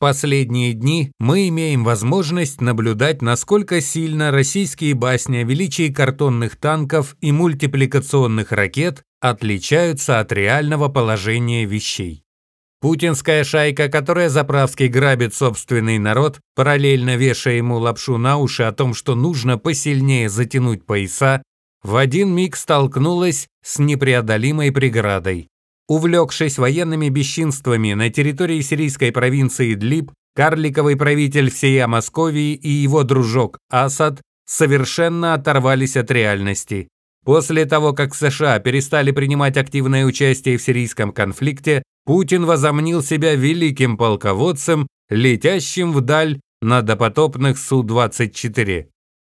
последние дни мы имеем возможность наблюдать, насколько сильно российские басни о величии картонных танков и мультипликационных ракет отличаются от реального положения вещей. Путинская шайка, которая заправски грабит собственный народ, параллельно вешая ему лапшу на уши о том, что нужно посильнее затянуть пояса, в один миг столкнулась с непреодолимой преградой Увлекшись военными бесчинствами на территории сирийской провинции Длиб, карликовый правитель всей Московии и его дружок Асад совершенно оторвались от реальности. После того, как США перестали принимать активное участие в сирийском конфликте, Путин возомнил себя великим полководцем, летящим вдаль на допотопных Су-24.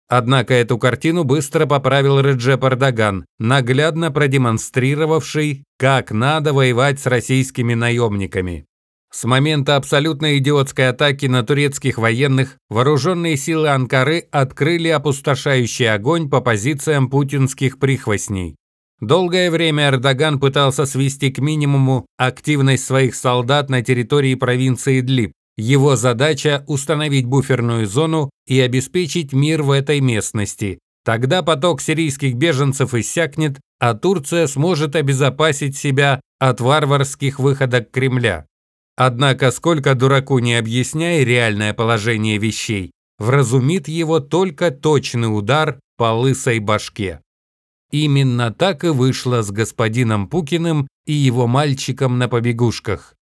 Однако эту картину быстро поправил Реджеп Эрдоган, наглядно продемонстрировавший, как надо воевать с российскими наемниками. С момента абсолютно идиотской атаки на турецких военных вооруженные силы Анкары открыли опустошающий огонь по позициям путинских прихвостней. Долгое время Эрдоган пытался свести к минимуму активность своих солдат на территории провинции Длиб, его задача – установить буферную зону и обеспечить мир в этой местности. Тогда поток сирийских беженцев иссякнет, а Турция сможет обезопасить себя от варварских выходок Кремля. Однако, сколько дураку не объясняй реальное положение вещей, вразумит его только точный удар по лысой башке. Именно так и вышло с господином Пукиным и его мальчиком на побегушках.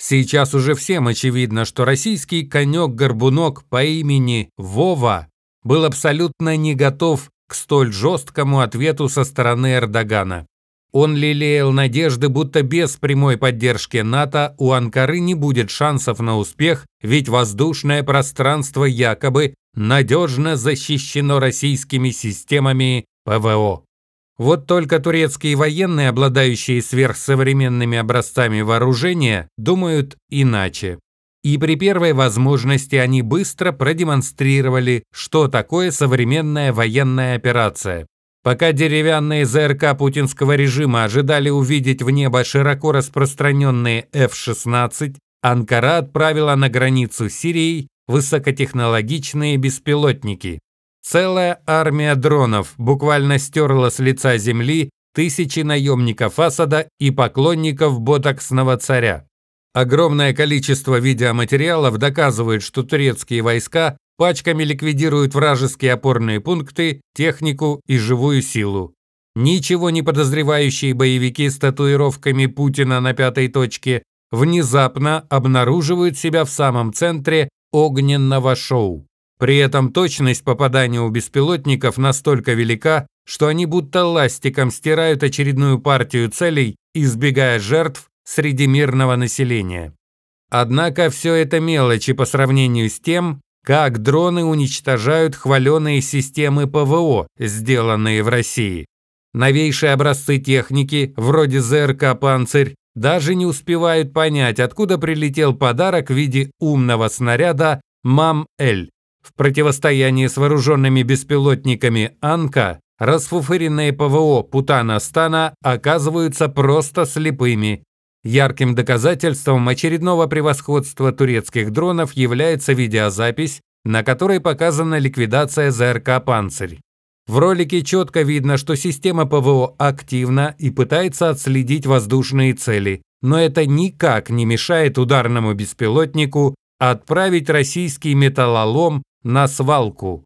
Сейчас уже всем очевидно, что российский конек-горбунок по имени Вова был абсолютно не готов к столь жесткому ответу со стороны Эрдогана. Он лелеял надежды, будто без прямой поддержки НАТО у Анкары не будет шансов на успех, ведь воздушное пространство якобы надежно защищено российскими системами ПВО. Вот только турецкие военные, обладающие сверхсовременными образцами вооружения, думают иначе. И при первой возможности они быстро продемонстрировали, что такое современная военная операция. Пока деревянные ЗРК путинского режима ожидали увидеть в небо широко распространенные F-16, Анкара отправила на границу Сирии высокотехнологичные беспилотники. Целая армия дронов буквально стерла с лица земли тысячи наемников Асада и поклонников ботоксного царя. Огромное количество видеоматериалов доказывает, что турецкие войска пачками ликвидируют вражеские опорные пункты, технику и живую силу. Ничего не подозревающие боевики с татуировками Путина на пятой точке внезапно обнаруживают себя в самом центре огненного шоу. При этом точность попадания у беспилотников настолько велика, что они будто ластиком стирают очередную партию целей, избегая жертв среди мирного населения. Однако все это мелочи по сравнению с тем, как дроны уничтожают хваленные системы ПВО, сделанные в России. Новейшие образцы техники, вроде ЗРК «Панцирь», даже не успевают понять, откуда прилетел подарок в виде умного снаряда «МАМ-Л», в противостоянии с вооруженными беспилотниками «Анка» расфуфыренные ПВО Путана-Стана оказываются просто слепыми. Ярким доказательством очередного превосходства турецких дронов является видеозапись, на которой показана ликвидация ЗРК «Панцирь». В ролике четко видно, что система ПВО активна и пытается отследить воздушные цели, но это никак не мешает ударному беспилотнику отправить российский металлолом на свалку.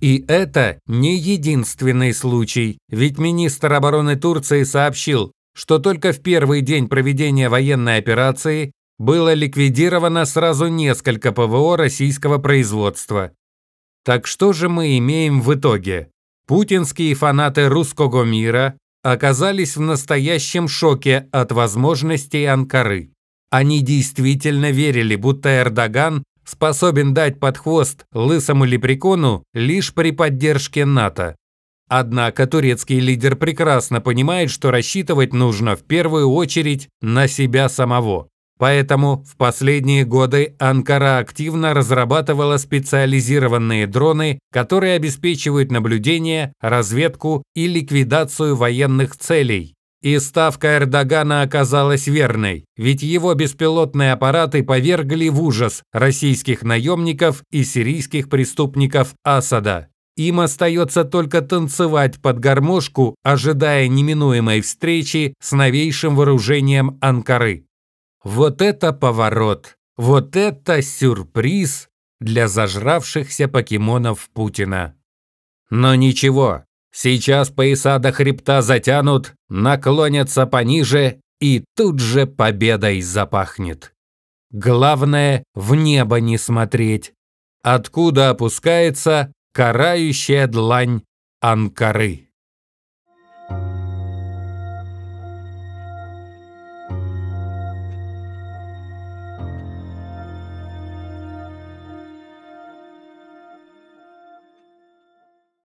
И это не единственный случай, ведь министр обороны Турции сообщил, что только в первый день проведения военной операции было ликвидировано сразу несколько ПВО российского производства. Так что же мы имеем в итоге? Путинские фанаты русского мира оказались в настоящем шоке от возможностей Анкары. Они действительно верили, будто Эрдоган способен дать под хвост лысому лепрекону лишь при поддержке НАТО. Однако турецкий лидер прекрасно понимает, что рассчитывать нужно в первую очередь на себя самого. Поэтому в последние годы Анкара активно разрабатывала специализированные дроны, которые обеспечивают наблюдение, разведку и ликвидацию военных целей, и ставка Эрдогана оказалась верной, ведь его беспилотные аппараты повергли в ужас российских наемников и сирийских преступников Асада. Им остается только танцевать под гармошку, ожидая неминуемой встречи с новейшим вооружением Анкары. Вот это поворот! Вот это сюрприз для зажравшихся покемонов Путина! Но ничего, Сейчас пояса до хребта затянут, наклонятся пониже, и тут же победой запахнет. Главное, в небо не смотреть. Откуда опускается карающая длань Анкары.